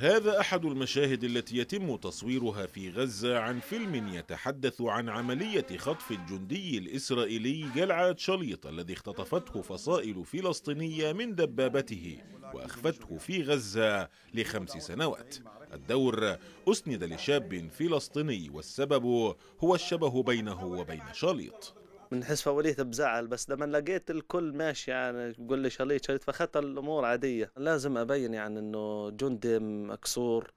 هذا أحد المشاهد التي يتم تصويرها في غزة عن فيلم يتحدث عن عملية خطف الجندي الإسرائيلي جلعاد شليط الذي اختطفته فصائل فلسطينية من دبابته وأخفته في غزة لخمس سنوات الدور أسند لشاب فلسطيني والسبب هو الشبه بينه وبين شليط بنحس فوليته بزعل بس لما لقيت الكل ماشي يعني بقول لي شليت شليت فاخذت الامور عاديه لازم ابين يعني انه جندي مكسور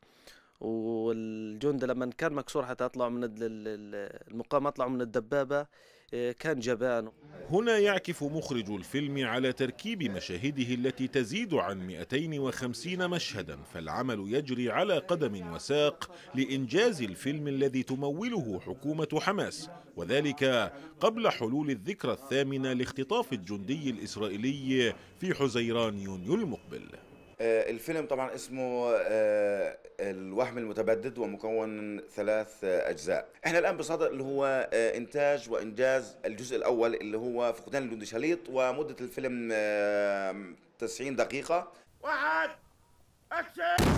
والجندي لما كان مكسور حتى اطلع من المقام اطلعوا من الدبابه كان جبان هنا يعكف مخرج الفيلم على تركيب مشاهده التي تزيد عن 250 مشهدا فالعمل يجري على قدم وساق لإنجاز الفيلم الذي تموله حكومة حماس وذلك قبل حلول الذكرى الثامنة لاختطاف الجندي الإسرائيلي في حزيران يونيو المقبل آه، الفيلم طبعا اسمه آه، الوهم المتبدد ومكون من ثلاث اجزاء احنا الان بصدد اللي هو آه، انتاج وانجاز الجزء الاول اللي هو فقدان الجندي شليط ومده الفيلم 90 دقيقه واحد اكشن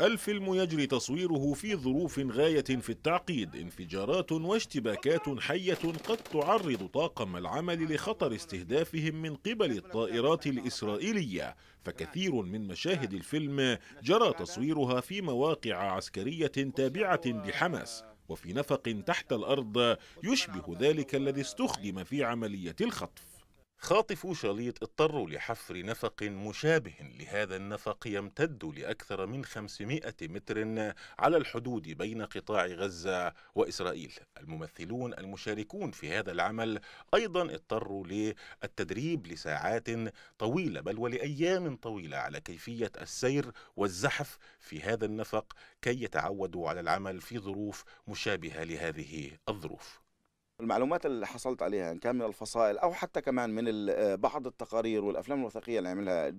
الفيلم يجري تصويره في ظروف غاية في التعقيد انفجارات واشتباكات حية قد تعرض طاقم العمل لخطر استهدافهم من قبل الطائرات الإسرائيلية فكثير من مشاهد الفيلم جرى تصويرها في مواقع عسكرية تابعة لحماس وفي نفق تحت الأرض يشبه ذلك الذي استخدم في عملية الخطف خاطفو شليط اضطروا لحفر نفق مشابه لهذا النفق يمتد لأكثر من 500 متر على الحدود بين قطاع غزة وإسرائيل الممثلون المشاركون في هذا العمل أيضا اضطروا للتدريب لساعات طويلة بل ولأيام طويلة على كيفية السير والزحف في هذا النفق كي يتعودوا على العمل في ظروف مشابهة لهذه الظروف المعلومات اللي حصلت عليها ان كان من الفصائل او حتى كمان من آه، بعض التقارير والافلام الوثائقيه اللي عملها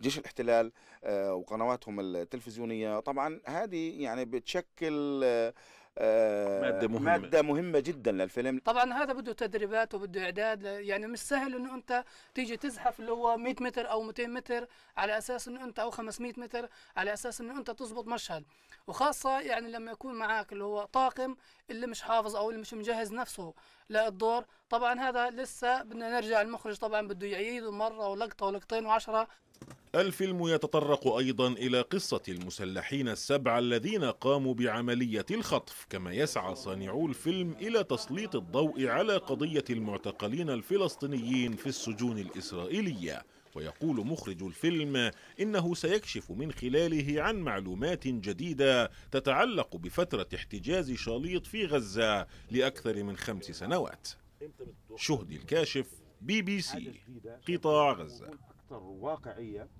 جيش الاحتلال آه، وقنواتهم التلفزيونيه طبعا هذه يعني بتشكل آه، مادة آه، مهمة. مادة مهمة جدا للفيلم طبعا هذا بده تدريبات وبده إعداد يعني مش سهل أنه أنت تيجي تزحف اللي هو 100 متر أو 200 متر على أساس أنه أنت أو 500 متر على أساس أنه أنت تزبط مشهد وخاصة يعني لما يكون معك اللي هو طاقم اللي مش حافظ أو اللي مش مجهز نفسه للدور طبعا هذا لسه بدنا نرجع المخرج طبعا بده يعيده مرة ولقطة ولقطتين وعشرة الفيلم يتطرق أيضا إلى قصة المسلحين السبعة الذين قاموا بعملية الخطف كما يسعى صانعو الفيلم إلى تسليط الضوء على قضية المعتقلين الفلسطينيين في السجون الإسرائيلية ويقول مخرج الفيلم انه سيكشف من خلاله عن معلومات جديده تتعلق بفتره احتجاز شاليط في غزه لاكثر من خمس سنوات شهدي الكاشف بي بي سي قطاع غزه